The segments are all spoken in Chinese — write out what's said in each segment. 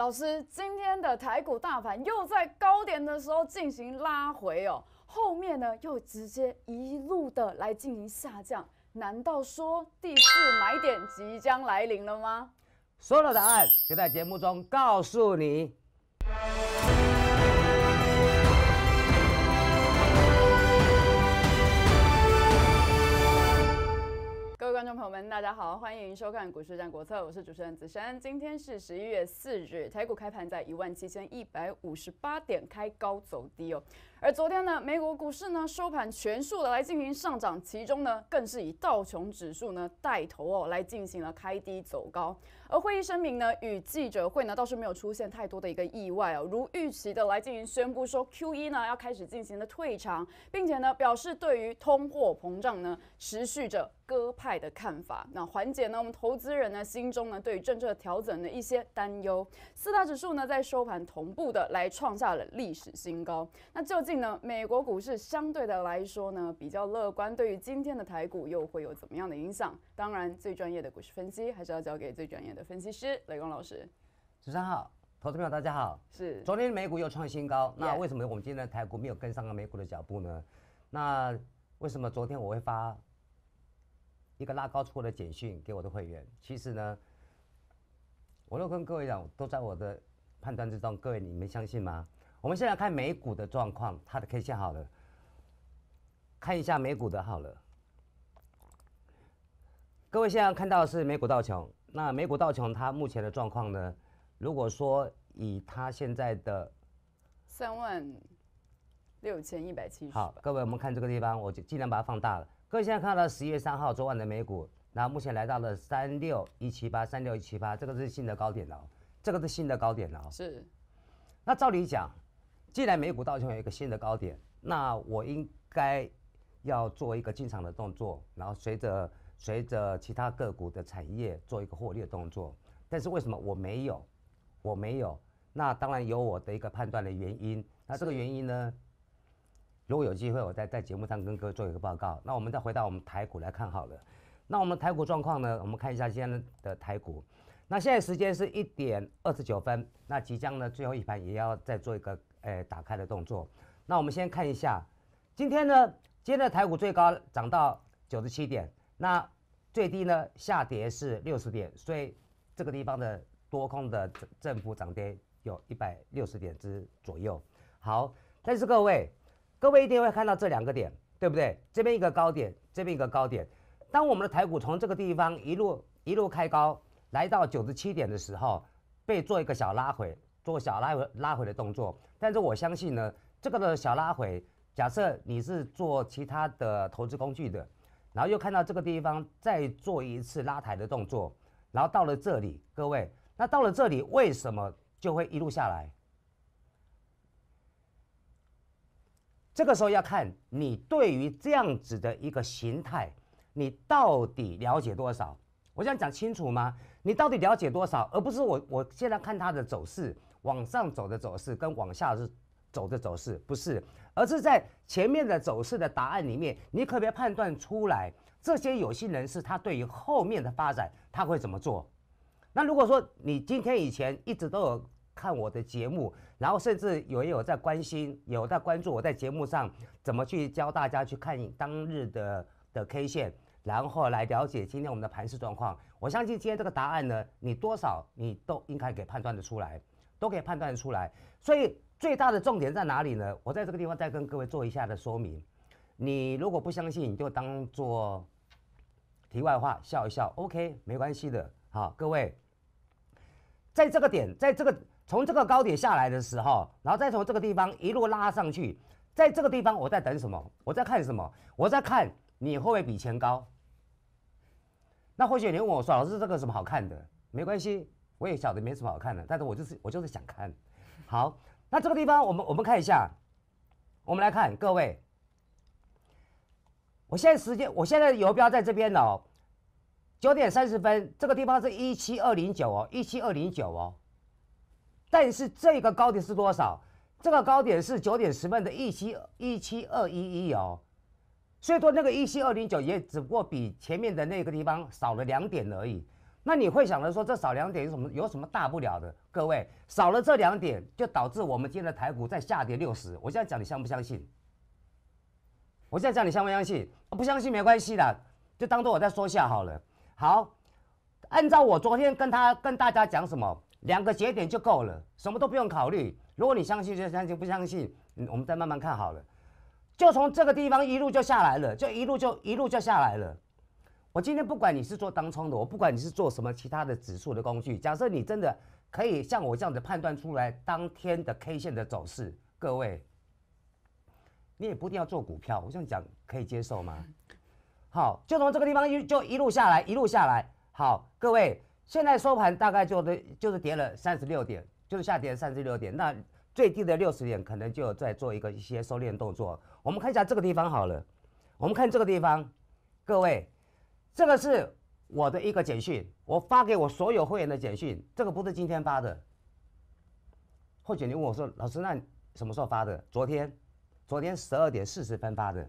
老师，今天的台股大盘又在高点的时候进行拉回哦，后面呢又直接一路的来进行下降，难道说第四买点即将来临了吗？所有的答案就在节目中告诉你。观众朋友们，大家好，欢迎收看《股市战国策》，我是主持人子珊。今天是十一月四日，台股开盘在一万七千一百五十八点，开高走低哦。而昨天呢，美国股市呢收盘全数的来进行上涨，其中呢更是以道琼指数呢带头哦来进行了开低走高。而会议声明呢与记者会呢倒是没有出现太多的一个意外哦，如预期的来进行宣布说 Q E 呢要开始进行了退场，并且呢表示对于通货膨胀呢持续着鸽派的看法，那缓解呢我们投资人呢心中呢对于政策调整的一些担忧。四大指数呢在收盘同步的来创下了历史新高，那就。呢？美国股市相对的来说呢比较乐观，对于今天的台股又会有怎么样的影响？当然，最专业的股市分析还是要交给最专业的分析师雷光老师。主持人好，投资友大家好。是昨天美股又创新高，那为什么我们今天的台股没有跟上美股的脚步呢？那为什么昨天我会发一个拉高出的简讯给我的会员？其实呢，我都跟各位讲，都在我的判断之中，各位你们相信吗？我们先来看美股的状况，它的 K 线好了，看一下美股的好了。各位现在看到是美股道琼，那美股道琼它目前的状况呢？如果说以它现在的三万六千一百七十，好，各位我们看这个地方，我就尽量把它放大了。各位现在看到十一月三号昨晚的美股，那目前来到了三六一七八，三六一七八，这个是新的高点了，这个是新的高点了，是。那照理讲。既然美股到琼有一个新的高点，那我应该要做一个进场的动作，然后随着随着其他个股的产业做一个获利的动作。但是为什么我没有？我没有？那当然有我的一个判断的原因。那这个原因呢？如果有机会，我再在节目上跟各位做一个报告。那我们再回到我们台股来看好了。那我们台股状况呢？我们看一下今天的台股。那现在时间是一点二十九分，那即将呢最后一盘也要再做一个。哎，打开的动作。那我们先看一下，今天呢，今天的台股最高涨到九十七点，那最低呢，下跌是六十点，所以这个地方的多空的正正负涨跌有一百六十点之左右。好，但是各位，各位一定会看到这两个点，对不对？这边一个高点，这边一个高点。当我们的台股从这个地方一路一路开高，来到九十七点的时候，被做一个小拉回。做小拉回拉回的动作，但是我相信呢，这个的小拉回，假设你是做其他的投资工具的，然后又看到这个地方再做一次拉抬的动作，然后到了这里，各位，那到了这里为什么就会一路下来？这个时候要看你对于这样子的一个形态，你到底了解多少？我想讲清楚吗？你到底了解多少？而不是我我现在看它的走势。往上走的走势跟往下是走的走势不是，而是在前面的走势的答案里面，你可别判断出来这些有心人士他对于后面的发展他会怎么做。那如果说你今天以前一直都有看我的节目，然后甚至有也有在关心、有在关注我在节目上怎么去教大家去看当日的的 K 线，然后来了解今天我们的盘市状况，我相信今天这个答案呢，你多少你都应该给判断的出来。都可以判断出来，所以最大的重点在哪里呢？我在这个地方再跟各位做一下的说明。你如果不相信，你就当做题外话笑一笑，OK，没关系的。好，各位，在这个点，在这个从这个高点下来的时候，然后再从这个地方一路拉上去，在这个地方我在等什么？我在看什么？我在看你会不会比前高？那或许你问我说，老师这个什么好看的？没关系。我也晓得没什么好看的，但是我就是我就是想看。好，那这个地方我们我们看一下，我们来看各位，我现在时间，我现在的游标在这边哦，九点三十分，这个地方是一七二零九哦，一七二零九哦，但是这个高点是多少？这个高点是九点十分的一七一七二一一哦，所以说那个一七二零九也只不过比前面的那个地方少了两点而已。那你会想着说，这少两点有什么，有什么大不了的？各位，少了这两点，就导致我们今天的台股在下跌六十。我现在讲你相不相信？我现在讲你相不相信？不相信没关系的，就当做我在说下好了。好，按照我昨天跟他跟大家讲什么，两个节点就够了，什么都不用考虑。如果你相信就相信，不相信，我们再慢慢看好了。就从这个地方一路就下来了，就一路就一路就下来了。我今天不管你是做当冲的，我不管你是做什么其他的指数的工具。假设你真的可以像我这样子判断出来当天的 K 线的走势，各位，你也不一定要做股票。我这样讲可以接受吗？好，就从这个地方一就一路下来，一路下来。好，各位，现在收盘大概就的，就是跌了三十六点，就是下跌三十六点。那最低的六十点可能就在做一个一些收敛动作。我们看一下这个地方好了，我们看这个地方，各位。这个是我的一个简讯，我发给我所有会员的简讯。这个不是今天发的，或许你问我说：“老师，那什么时候发的？”昨天，昨天十二点四十分发的。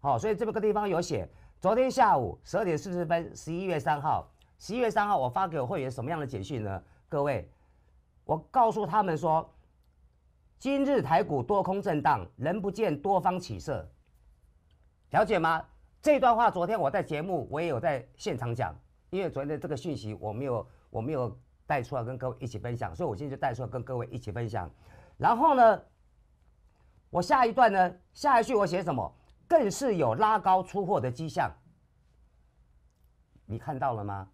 好，所以这个地方有写：昨天下午十二点四十分，十一月三号，十一月三号我发给我会员什么样的简讯呢？各位，我告诉他们说：今日台股多空震荡，人不见多方起色，了解吗？这段话，昨天我在节目我也有在现场讲，因为昨天的这个讯息我没有我没有带出来跟各位一起分享，所以我今天就带出来跟各位一起分享。然后呢，我下一段呢，下一句我写什么？更是有拉高出货的迹象，你看到了吗？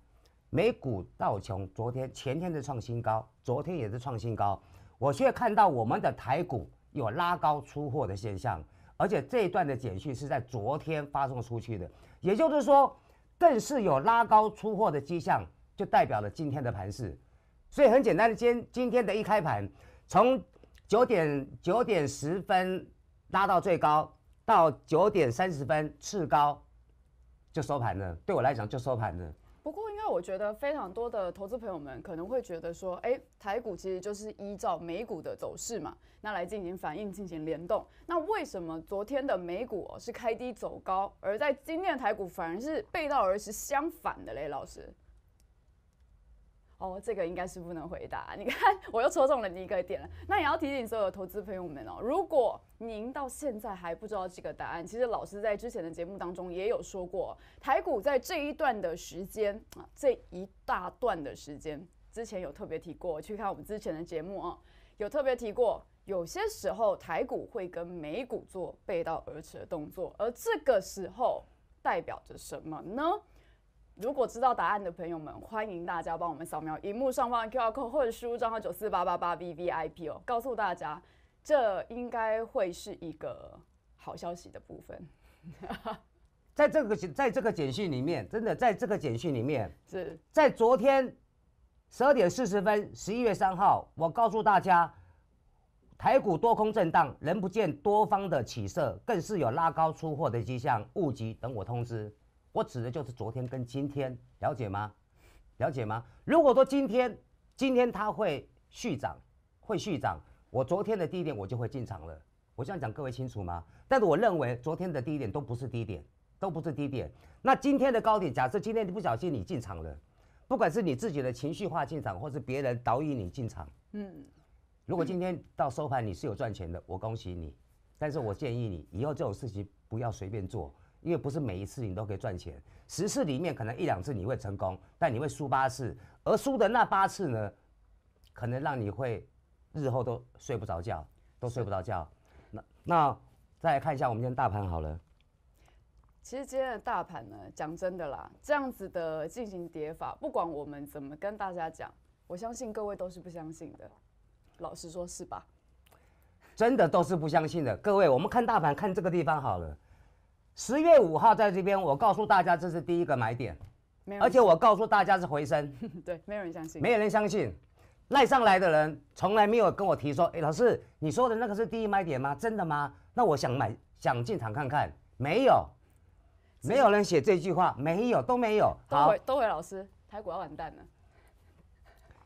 美股道琼昨天前天的创新高，昨天也是创新高，我却看到我们的台股有拉高出货的现象。而且这一段的简讯是在昨天发送出去的，也就是说，更是有拉高出货的迹象，就代表了今天的盘势。所以很简单的，今今天的一开盘，从九点九点十分拉到最高，到九点三十分次高就收盘了。对我来讲就收盘了。不过，因为我觉得非常多的投资朋友们可能会觉得说，哎，台股其实就是依照美股的走势嘛，那来进行反应、进行联动。那为什么昨天的美股是开低走高，而在今天的台股反而是背道而驰、相反的嘞？老师？哦，这个应该是不能回答。你看，我又戳中了一个点了。那也要提醒所有投资朋友们哦，如果您到现在还不知道这个答案，其实老师在之前的节目当中也有说过，台股在这一段的时间啊，这一大段的时间之前有特别提过，去看我们之前的节目啊，有特别提过，有些时候台股会跟美股做背道而驰的动作，而这个时候代表着什么呢？如果知道答案的朋友们，欢迎大家帮我们扫描荧幕上方的 QR code 或者输入账号九四八八八 V V I P 哦，告诉大家，这应该会是一个好消息的部分。在这个在这个简讯里面，真的在这个简讯里面，是在昨天十二点四十分，十一月三号，我告诉大家，台股多空震荡，仍不见多方的起色，更是有拉高出货的迹象，勿急，等我通知。我指的就是昨天跟今天，了解吗？了解吗？如果说今天，今天它会续涨，会续涨，我昨天的低点我就会进场了。我这样讲各位清楚吗？但是我认为昨天的低点都不是低点，都不是低点。那今天的高点，假设今天你不小心你进场了，不管是你自己的情绪化进场，或是别人导引你进场，嗯，如果今天到收盘你是有赚钱的，我恭喜你。但是我建议你以后这种事情不要随便做。因为不是每一次你都可以赚钱，十次里面可能一两次你会成功，但你会输八次，而输的那八次呢，可能让你会日后都睡不着觉，都睡不着觉。那那再来看一下我们今天大盘好了。其实今天的大盘呢，讲真的啦，这样子的进行叠法，不管我们怎么跟大家讲，我相信各位都是不相信的。老实说，是吧？真的都是不相信的。各位，我们看大盘，看这个地方好了。十月五号在这边，我告诉大家这是第一个买点，而且我告诉大家是回升。对，没有人相信，没有人相信，赖上来的人从来没有跟我提说，哎，老师，你说的那个是第一买点吗？真的吗？那我想买，想进场看看，没有，没有人写这句话，没有，都没有。好，都回老师，台股要完蛋了。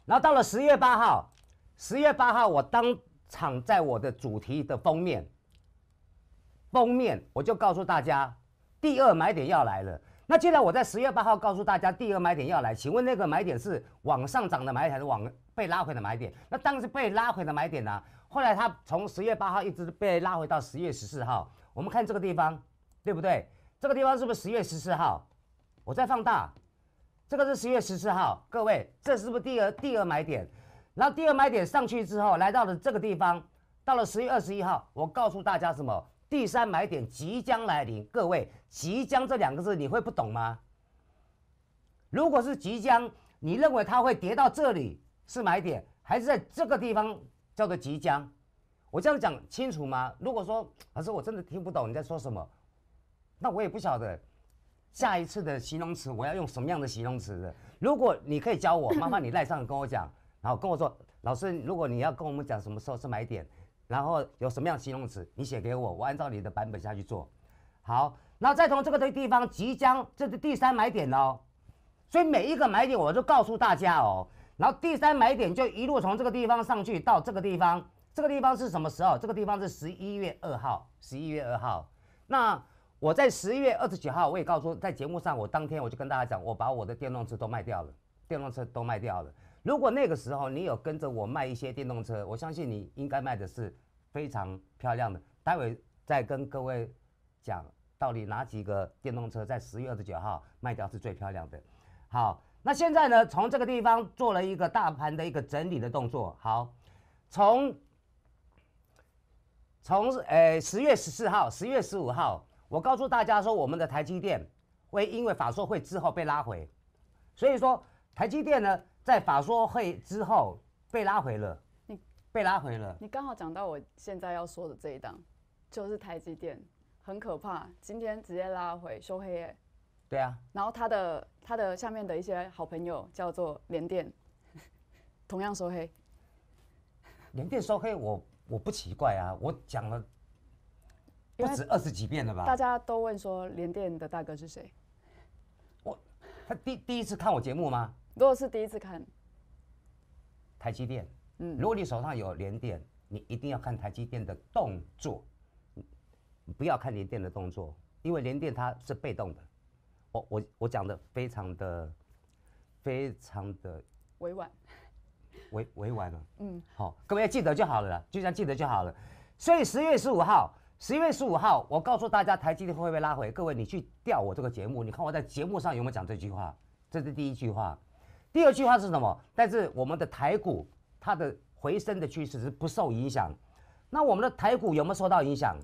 然后到了十月八号，十月八号我当场在我的主题的封面。封面我就告诉大家，第二买点要来了。那既然我在十月八号告诉大家第二买点要来，请问那个买点是往上涨的买点，还是往被拉回的买点？那当然是被拉回的买点啊。后来它从十月八号一直被拉回到十月十四号。我们看这个地方，对不对？这个地方是不是十月十四号？我再放大，这个是十月十四号。各位，这是不是第二第二买点？然后第二买点上去之后，来到了这个地方，到了十月二十一号，我告诉大家什么？第三买点即将来临，各位“即将”这两个字你会不懂吗？如果是“即将”，你认为它会跌到这里是买点，还是在这个地方叫做“即将”？我这样讲清楚吗？如果说老师我真的听不懂你在说什么，那我也不晓得下一次的形容词我要用什么样的形容词的。如果你可以教我，麻烦你赖上跟我讲，然后跟我说，老师，如果你要跟我们讲什么时候是买点。然后有什么样形容词，你写给我，我按照你的版本下去做。好，那再从这个地方即将这是第三买点哦。所以每一个买点我就告诉大家哦。然后第三买点就一路从这个地方上去到这个地方，这个地方是什么时候？这个地方是十一月二号，十一月二号。那我在十一月二十九号，我也告诉在节目上，我当天我就跟大家讲，我把我的电动车都卖掉了，电动车都卖掉了。如果那个时候你有跟着我卖一些电动车，我相信你应该卖的是非常漂亮的。待会再跟各位讲到底哪几个电动车在十月二十九号卖掉是最漂亮的。好，那现在呢，从这个地方做了一个大盘的一个整理的动作。好，从从呃十月十四号、十月十五号，我告诉大家说，我们的台积电会因为法说会之后被拉回，所以说台积电呢。在法说会之后被拉回了，你被拉回了。你刚好讲到我现在要说的这一档，就是台积电很可怕，今天直接拉回收黑。对啊，然后他的他的下面的一些好朋友叫做联电，同样收黑。联电收黑，我我不奇怪啊，我讲了不止二十几遍了吧？大家都问说联电的大哥是谁？我他第第一次看我节目吗？如果是第一次看台积电，嗯，如果你手上有联电，你一定要看台积电的动作，不要看连电的动作，因为连电它是被动的。我我我讲的非常的非常的委婉，委委婉了，嗯，好，各位要记得就好了，就这样记得就好了。所以十月十五号，十月十五号，我告诉大家台积电会不会拉回，各位你去调我这个节目，你看我在节目上有没有讲这句话，这是第一句话。第二句话是什么？但是我们的台股它的回升的趋势是不受影响。那我们的台股有没有受到影响？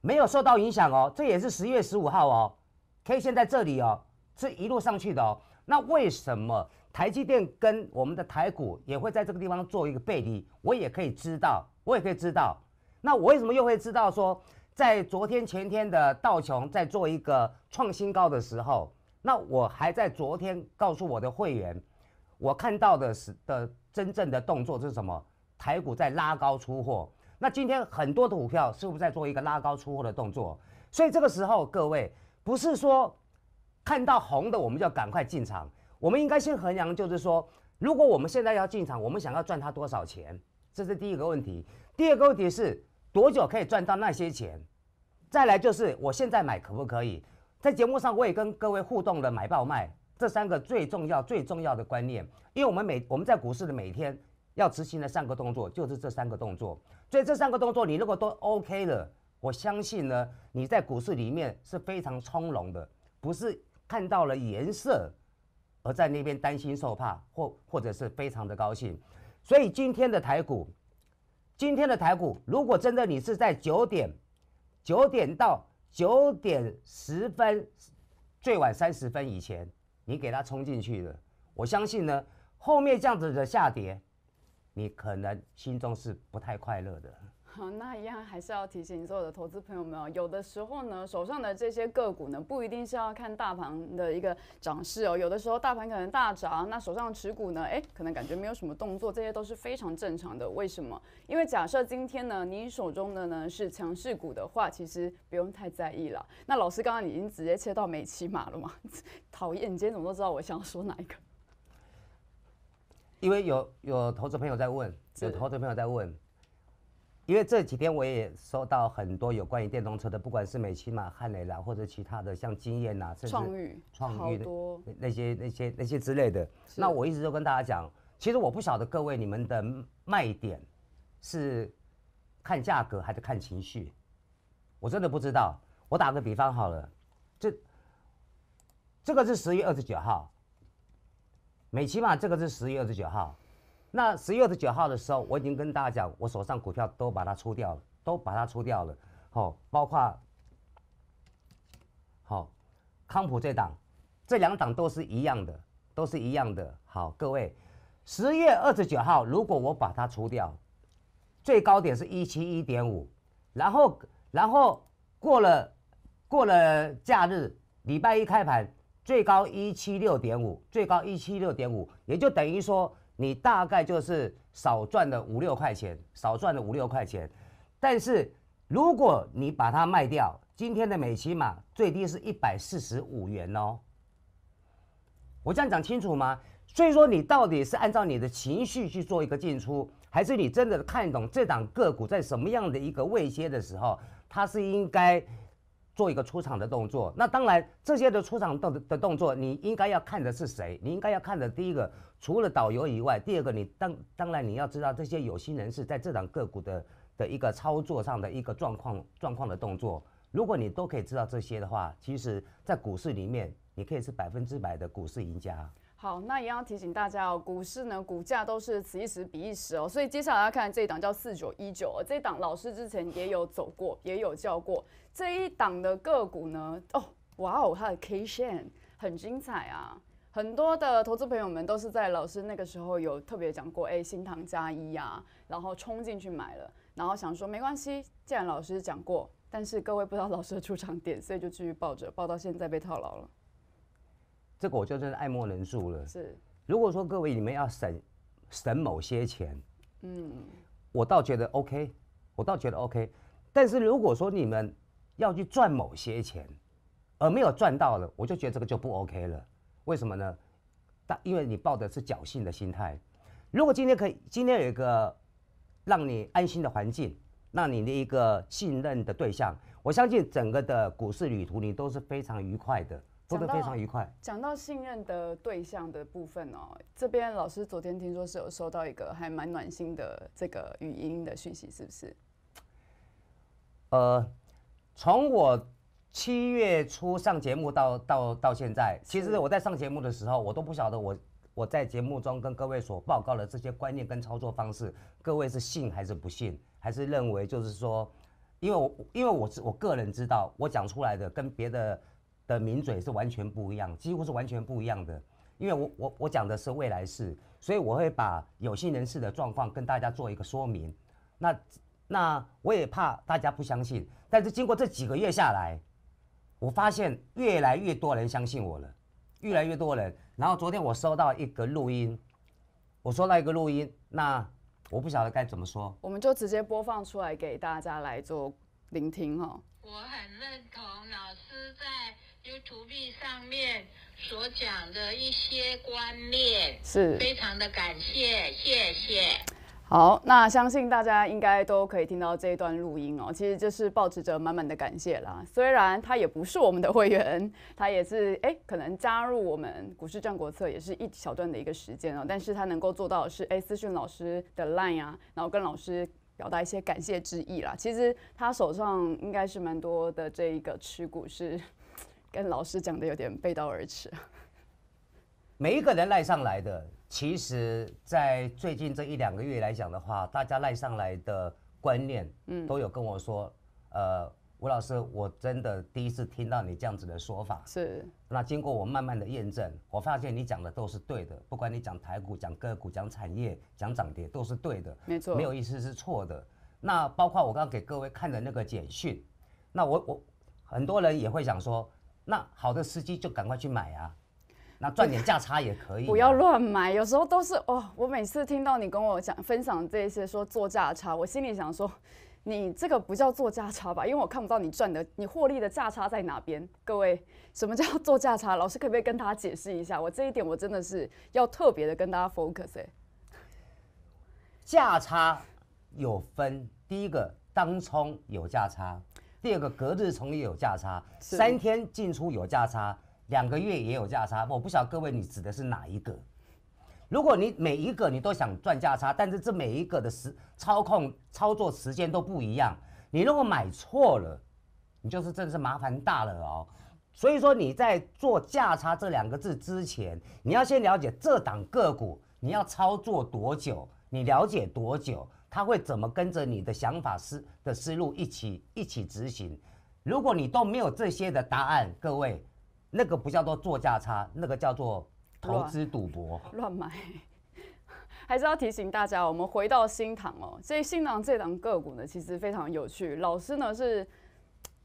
没有受到影响哦。这也是十月十五号哦，K 线在这里哦，是一路上去的哦。那为什么台积电跟我们的台股也会在这个地方做一个背离？我也可以知道，我也可以知道。那我为什么又会知道说，在昨天前天的道琼在做一个创新高的时候？那我还在昨天告诉我的会员，我看到的是的真正的动作是什么？台股在拉高出货。那今天很多的股票是不是在做一个拉高出货的动作？所以这个时候各位不是说看到红的我们就赶快进场，我们应该先衡量，就是说如果我们现在要进场，我们想要赚它多少钱，这是第一个问题。第二个问题是多久可以赚到那些钱？再来就是我现在买可不可以？在节目上，我也跟各位互动了买、爆、卖这三个最重要、最重要的观念，因为我们每我们在股市的每天要执行的三个动作就是这三个动作，所以这三个动作你如果都 OK 了，我相信呢，你在股市里面是非常从容的，不是看到了颜色而在那边担心受怕，或或者是非常的高兴。所以今天的台股，今天的台股，如果真的你是在九点，九点到。九点十分，最晚三十分以前，你给他冲进去了。我相信呢，后面这样子的下跌，你可能心中是不太快乐的。好，那一样还是要提醒所有的投资朋友们哦，有的时候呢，手上的这些个股呢，不一定是要看大盘的一个涨势哦。有的时候大盘可能大涨，那手上持股呢，哎，可能感觉没有什么动作，这些都是非常正常的。为什么？因为假设今天呢，你手中的呢是强势股的话，其实不用太在意了。那老师刚刚已经直接切到美骑马了嘛？讨厌，你今天怎么都知道我想要说哪一个？因为有有投资朋友在问，有投资朋友在问。因为这几天我也收到很多有关于电动车的，不管是美骑马、汉雷啦，或者其他的像经验呐，甚至创域、创那些、那些、那些之类的。那我一直都跟大家讲，其实我不晓得各位你们的卖点是看价格还是看情绪，我真的不知道。我打个比方好了，这这个是十月二十九号，美骑马这个是十月二十九号。那十月二十九号的时候，我已经跟大家讲，我手上股票都把它出掉了，都把它出掉了。好，包括，好，康普这档，这两档都是一样的，都是一样的。好，各位，十月二十九号，如果我把它出掉，最高点是一七一点五，然后，然后过了过了假日，礼拜一开盘，最高一七六点五，最高一七六点五，也就等于说。你大概就是少赚了五六块钱，少赚了五六块钱。但是如果你把它卖掉，今天的每骑码最低是一百四十五元哦。我这样讲清楚吗？所以说，你到底是按照你的情绪去做一个进出，还是你真的看懂这档个股在什么样的一个位阶的时候，它是应该？做一个出场的动作，那当然这些的出场动的动作，你应该要看的是谁？你应该要看的，第一个除了导游以外，第二个你当当然你要知道这些有心人士在这档个股的的一个操作上的一个状况状况的动作。如果你都可以知道这些的话，其实，在股市里面你可以是百分之百的股市赢家。好，那也要提醒大家哦，股市呢股价都是此一时彼一时哦，所以接下来要看这一档叫四九一九，这一档老师之前也有走过，也有叫过。这一档的个股呢？哦，哇哦，它的 K 线很精彩啊！很多的投资朋友们都是在老师那个时候有特别讲过，哎，新塘加一呀，然后冲进去买了，然后想说没关系，既然老师讲过，但是各位不知道老师的出场点，所以就继续抱着，抱到现在被套牢了。这个我就真是爱莫能助了。是，如果说各位你们要省省某些钱，嗯，我倒觉得 OK，我倒觉得 OK，但是如果说你们要去赚某些钱，而没有赚到了，我就觉得这个就不 OK 了。为什么呢？但因为你抱的是侥幸的心态。如果今天可以，今天有一个让你安心的环境，让你的一个信任的对象，我相信整个的股市旅途你都是非常愉快的，做得非常愉快。讲到信任的对象的部分哦，这边老师昨天听说是有收到一个还蛮暖心的这个语音的讯息，是不是？呃。从我七月初上节目到到到现在，其实我在上节目的时候，我都不晓得我我在节目中跟各位所报告的这些观念跟操作方式，各位是信还是不信，还是认为就是说，因为我因为我是我个人知道，我讲出来的跟别的的名嘴是完全不一样，几乎是完全不一样的，因为我我我讲的是未来式，所以我会把有心人士的状况跟大家做一个说明，那。那我也怕大家不相信，但是经过这几个月下来，我发现越来越多人相信我了，越来越多人。然后昨天我收到一个录音，我收到一个录音，那我不晓得该怎么说，我们就直接播放出来给大家来做聆听哈。我很认同老师在 YouTube 上面所讲的一些观念，是，非常的感谢，谢谢。好，那相信大家应该都可以听到这一段录音哦。其实这是抱持着满满的感谢啦。虽然他也不是我们的会员，他也是哎，可能加入我们《股市战国策》也是一小段的一个时间哦。但是他能够做到的是，哎，私讯老师的 Line 啊，然后跟老师表达一些感谢之意啦。其实他手上应该是蛮多的这一个持股，是 跟老师讲的有点背道而驰。每一个人赖上来的。其实，在最近这一两个月来讲的话，大家赖上来的观念，嗯，都有跟我说，呃，吴老师，我真的第一次听到你这样子的说法。是。那经过我慢慢的验证，我发现你讲的都是对的，不管你讲台股、讲个股、讲产业、讲涨跌，都是对的。没错。没有一次是错的。那包括我刚刚给各位看的那个简讯，那我我很多人也会想说，那好的司机就赶快去买啊。那赚点价差也可以，不要乱买。有时候都是哦，我每次听到你跟我讲分享这些说做价差，我心里想说，你这个不叫做价差吧？因为我看不到你赚的，你获利的价差在哪边？各位，什么叫做价差？老师可不可以跟大家解释一下？我这一点我真的是要特别的跟大家 focus 价差有分，第一个当冲有价差，第二个隔日冲也有价差，三天进出有价差。两个月也有价差，我不晓得各位你指的是哪一个？如果你每一个你都想赚价差，但是这每一个的时操控操作时间都不一样，你如果买错了，你就是真是麻烦大了哦。所以说你在做价差这两个字之前，你要先了解这档个股你要操作多久，你了解多久，它会怎么跟着你的想法思的思路一起一起执行？如果你都没有这些的答案，各位。那个不叫做做价差，那个叫做投资赌博、乱买。还是要提醒大家，我们回到新塘哦。这新塘这档个股呢，其实非常有趣。老师呢是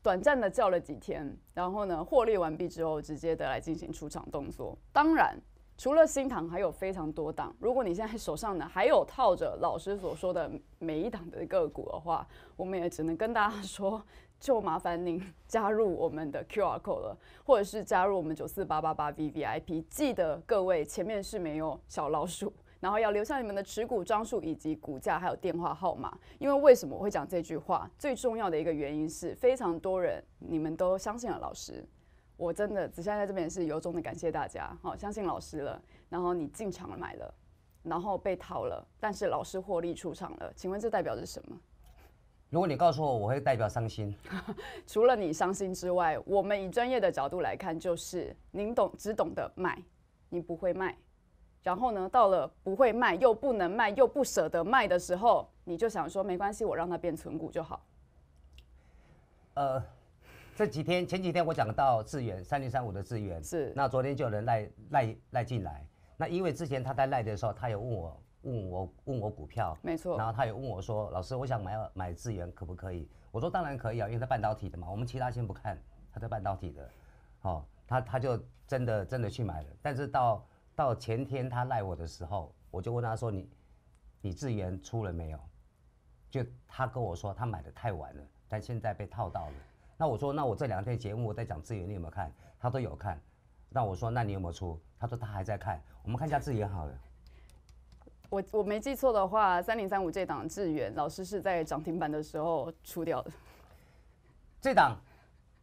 短暂的叫了几天，然后呢获利完毕之后，直接的来进行出场动作。当然。除了新塘，还有非常多档。如果你现在手上呢还有套着老师所说的每一档的个股的话，我们也只能跟大家说，就麻烦您加入我们的 QR code 了，或者是加入我们九四八八八 VIP。记得各位前面是没有小老鼠，然后要留下你们的持股张数以及股价还有电话号码。因为为什么我会讲这句话？最重要的一个原因是非常多人你们都相信了老师。我真的子夏在这边是由衷的感谢大家，好相信老师了。然后你进场买了，然后被套了，但是老师获利出场了。请问这代表着什么？如果你告诉我，我会代表伤心。除了你伤心之外，我们以专业的角度来看，就是您懂只懂得买，你不会卖。然后呢，到了不会卖、又不能卖、又不舍得卖的时候，你就想说没关系，我让它变存股就好。呃。这几天，前几天我讲到智远三零三五的智远是，那昨天就有人赖赖赖进来。那因为之前他在赖的时候，他也问我问我问我股票，没错。然后他也问我说：“老师，我想买买智远可不可以？”我说：“当然可以啊，因为它半导体的嘛。”我们其他先不看，它在半导体的。哦，他他就真的真的去买了。但是到到前天他赖我的时候，我就问他说：“你你智远出了没有？”就他跟我说他买的太晚了，但现在被套到了。那我说，那我这两天节目我在讲资源，你有没有看？他都有看。那我说，那你有没有出？他说他还在看。我们看一下资源好了。我我没记错的话，三零三五这档志远老师是在涨停板的时候出掉的。这档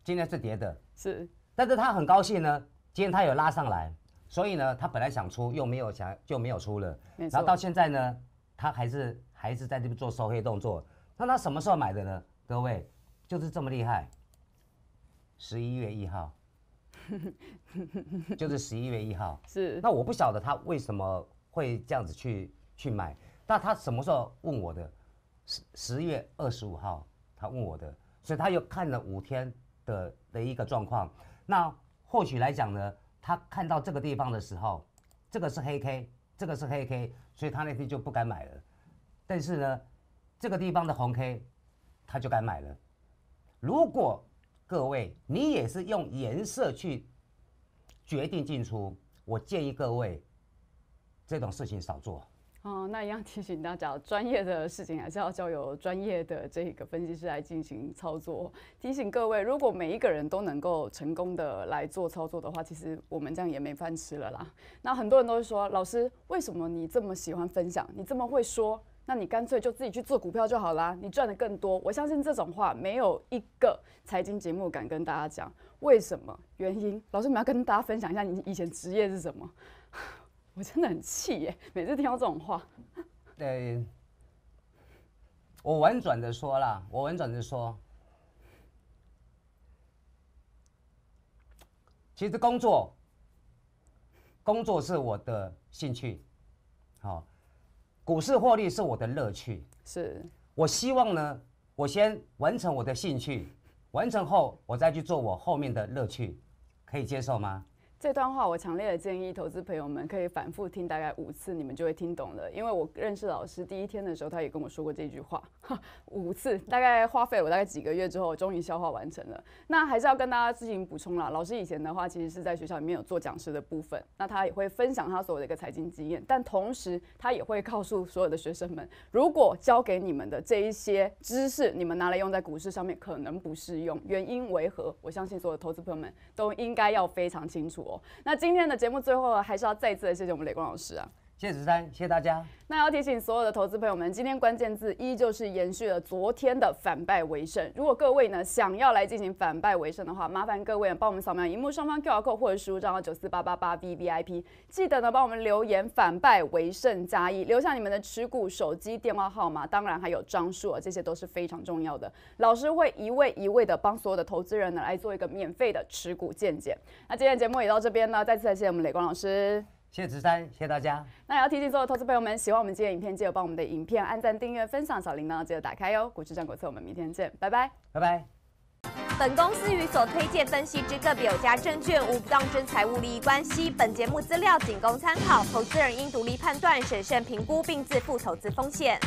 今天是跌的。是。但是他很高兴呢，今天他有拉上来，所以呢，他本来想出，又没有想就没有出了。然后到现在呢，他还是还是在这边做收黑动作。那他什么时候买的呢？各位，就是这么厉害。十一月一号，就是十一月一号。是。那我不晓得他为什么会这样子去去买。那他什么时候问我的？十十月二十五号，他问我的。所以他又看了五天的的一个状况。那或许来讲呢，他看到这个地方的时候，这个是黑 K，这个是黑 K，所以他那天就不敢买了。但是呢，这个地方的红 K，他就敢买了。如果各位，你也是用颜色去决定进出。我建议各位，这种事情少做。哦，那一样提醒大家，专业的事情还是要交由专业的这个分析师来进行操作。提醒各位，如果每一个人都能够成功的来做操作的话，其实我们这样也没饭吃了啦。那很多人都会说，老师，为什么你这么喜欢分享？你这么会说？那你干脆就自己去做股票就好啦，你赚的更多。我相信这种话没有一个财经节目敢跟大家讲。为什么？原因？老师，我们要跟大家分享一下你以前职业是什么？我真的很气耶，每次听到这种话。对，我婉转的说啦，我婉转的说，其实工作，工作是我的兴趣，好。股市获利是我的乐趣，是我希望呢。我先完成我的兴趣，完成后我再去做我后面的乐趣，可以接受吗？这段话我强烈的建议投资朋友们可以反复听大概五次，你们就会听懂了。因为我认识老师第一天的时候，他也跟我说过这句话，五次，大概花费我大概几个月之后，终于消化完成了。那还是要跟大家进行补充啦。老师以前的话其实是在学校里面有做讲师的部分，那他也会分享他所有的一个财经经验，但同时他也会告诉所有的学生们，如果教给你们的这一些知识，你们拿来用在股市上面可能不适用，原因为何？我相信所有投资朋友们都应该要非常清楚。那今天的节目最后还是要再一次的谢谢我们雷光老师啊。谢子山，谢谢大家。那要提醒所有的投资朋友们，今天关键字依旧是延续了昨天的反败为胜。如果各位呢想要来进行反败为胜的话，麻烦各位帮我们扫描荧幕上方 QR code 或者输入账号九四八八八 V V I P。记得呢帮我们留言反败为胜加一，留下你们的持股手机电话号码，当然还有张数啊，这些都是非常重要的。老师会一位一位的帮所有的投资人呢来做一个免费的持股见解。那今天的节目也到这边呢，再次感谢我们雷光老师。谢子珊，谢谢大家。那也要提醒所有投资朋友们，喜欢我们今天影片，记得帮我们的影片按赞、订阅、分享。小铃铛记得打开哟。股市战果策，我们明天见，拜拜，拜拜。本公司与所推荐分析之个别有价证券无不当之财务利益关系。本节目资料仅供参考，投资人应独立判断、审慎评估并自负投资风险。